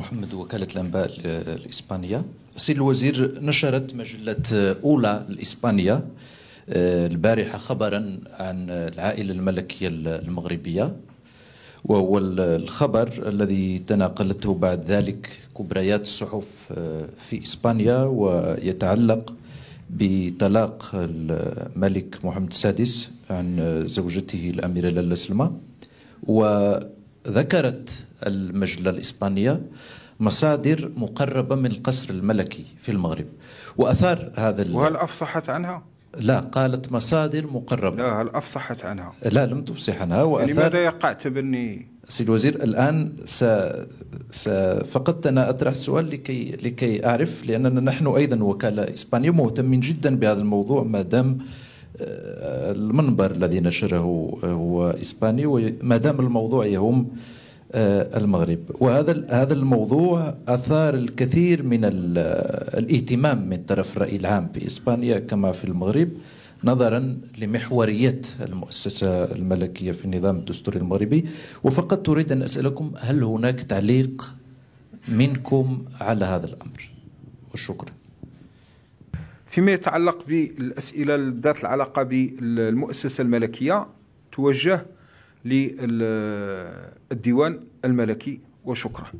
محمد وكالة الأنباء الإسبانية سيد الوزير نشرت مجلة أولى الإسبانية آه، البارحة خبرا عن العائلة الملكية المغربية وهو الخبر الذي تناقلته بعد ذلك كبريات الصحف آه، في إسبانيا ويتعلق بطلاق الملك محمد السادس عن زوجته الأميرة لالا سلمى و ذكرت المجلة الإسبانية مصادر مقربة من القصر الملكي في المغرب وأثار هذا وهل أفصحت عنها؟ لا قالت مصادر مقربة لا هل أفصحت عنها؟ لا لم تفصح عنها يعني وأثار لماذا يقع تبني؟ سيد الوزير الآن س... س... فقط أنا أطرح السؤال لكي لكي أعرف لأننا نحن أيضا وكالة إسبانية مهتمين جدا بهذا الموضوع ما دام المنبر الذي نشره هو اسباني وما دام الموضوع يهم آه، المغرب وهذا هذا الموضوع اثار الكثير من الاهتمام من طرف الراي العام في اسبانيا كما في المغرب نظرا لمحوريه المؤسسه الملكيه في النظام الدستوري المغربي وفقط اريد ان اسالكم هل هناك تعليق منكم على هذا الامر وشكرا فيما يتعلق بالأسئلة ذات العلاقة بالمؤسسة الملكية توجه للديوان الملكي وشكرا